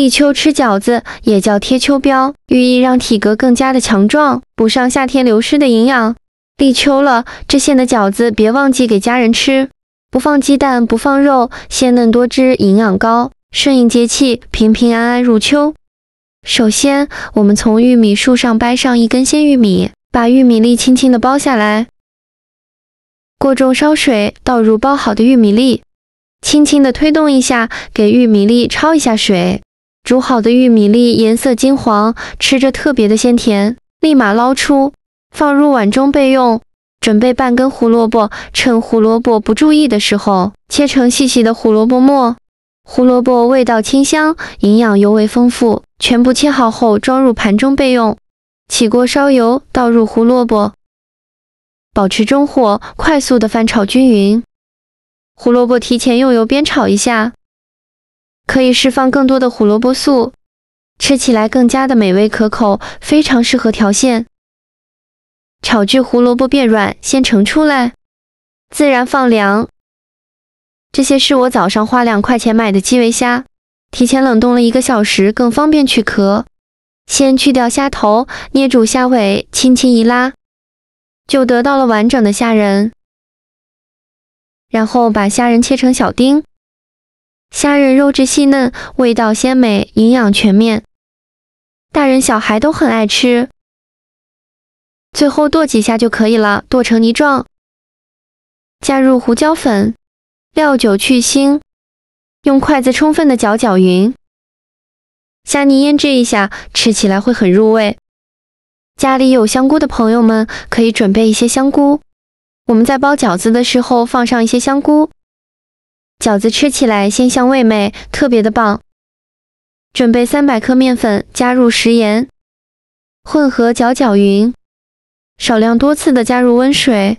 立秋吃饺子也叫贴秋膘，寓意让体格更加的强壮，补上夏天流失的营养。立秋了，这馅的饺子别忘记给家人吃，不放鸡蛋，不放肉，鲜嫩多汁，营养高。顺应节气，平平安安入秋。首先，我们从玉米树上掰上一根鲜玉米，把玉米粒轻轻的剥下来。锅中烧水，倒入剥好的玉米粒，轻轻的推动一下，给玉米粒焯一下水。煮好的玉米粒颜色金黄，吃着特别的鲜甜，立马捞出，放入碗中备用。准备半根胡萝卜，趁胡萝卜不注意的时候，切成细细的胡萝卜末。胡萝卜味道清香，营养尤为丰富，全部切好后装入盘中备用。起锅烧油，倒入胡萝卜，保持中火，快速的翻炒均匀。胡萝卜提前用油煸炒一下。可以释放更多的胡萝卜素，吃起来更加的美味可口，非常适合调馅。炒至胡萝卜变软，先盛出来，自然放凉。这些是我早上花两块钱买的基围虾，提前冷冻了一个小时，更方便去壳。先去掉虾头，捏住虾尾，轻轻一拉，就得到了完整的虾仁。然后把虾仁切成小丁。虾仁肉质细嫩，味道鲜美，营养全面，大人小孩都很爱吃。最后剁几下就可以了，剁成泥状。加入胡椒粉、料酒去腥，用筷子充分的搅搅匀。虾泥腌制一下，吃起来会很入味。家里有香菇的朋友们可以准备一些香菇，我们在包饺子的时候放上一些香菇。饺子吃起来鲜香味美，特别的棒。准备三百克面粉，加入食盐，混合搅搅匀，少量多次的加入温水，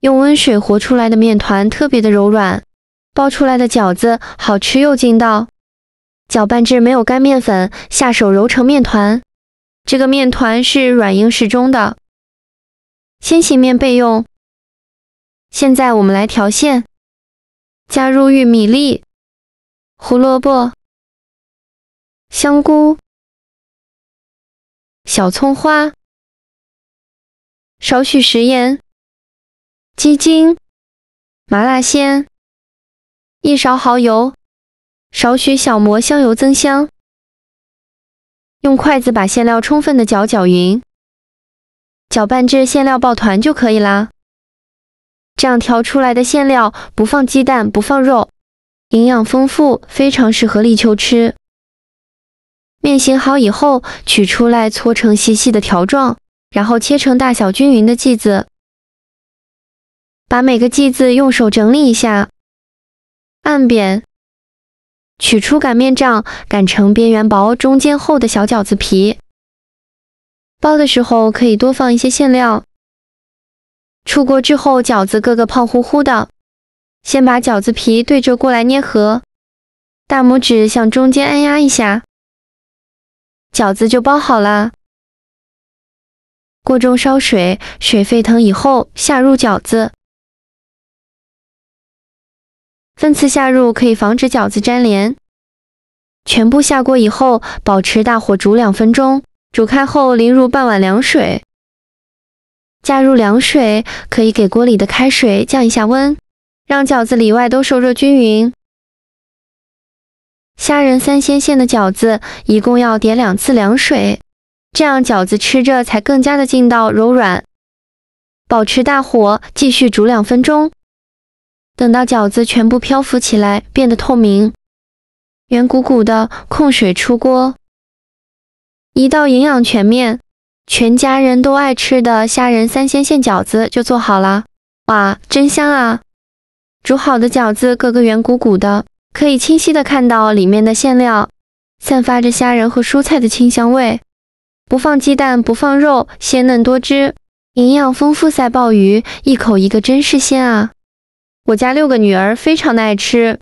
用温水和出来的面团特别的柔软，包出来的饺子好吃又劲道。搅拌至没有干面粉，下手揉成面团，这个面团是软硬适中的，先醒面备用。现在我们来调馅。加入玉米粒、胡萝卜、香菇、小葱花，少许食盐、鸡精、麻辣鲜，一勺蚝油，少许小磨香油增香。用筷子把馅料充分的搅搅匀，搅拌至馅料抱团就可以啦。这样调出来的馅料不放鸡蛋，不放肉，营养丰富，非常适合立秋吃。面醒好以后，取出来搓成细细的条状，然后切成大小均匀的剂子。把每个剂子用手整理一下，按扁。取出擀面杖，擀成边缘薄、中间厚的小饺子皮。包的时候可以多放一些馅料。出锅之后，饺子个个胖乎乎的。先把饺子皮对折过来捏合，大拇指向中间按压一下，饺子就包好了。锅中烧水，水沸腾以后下入饺子，分次下入可以防止饺子粘连。全部下锅以后，保持大火煮两分钟，煮开后淋入半碗凉水。加入凉水，可以给锅里的开水降一下温，让饺子里外都受热均匀。虾仁三鲜馅的饺子一共要点两次凉水，这样饺子吃着才更加的劲道柔软。保持大火继续煮两分钟，等到饺子全部漂浮起来，变得透明、圆鼓鼓的，控水出锅。一道营养全面。全家人都爱吃的虾仁三鲜馅饺子就做好了，哇，真香啊！煮好的饺子个个圆鼓鼓的，可以清晰的看到里面的馅料，散发着虾仁和蔬菜的清香味。不放鸡蛋，不放肉，鲜嫩多汁，营养丰富赛鲍鱼，一口一个真是鲜啊！我家六个女儿非常的爱吃，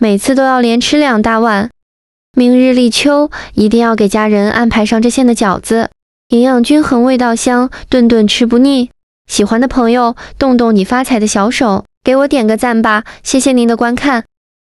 每次都要连吃两大碗。明日立秋，一定要给家人安排上这馅的饺子。营养均衡，味道香，顿顿吃不腻。喜欢的朋友，动动你发财的小手，给我点个赞吧！谢谢您的观看。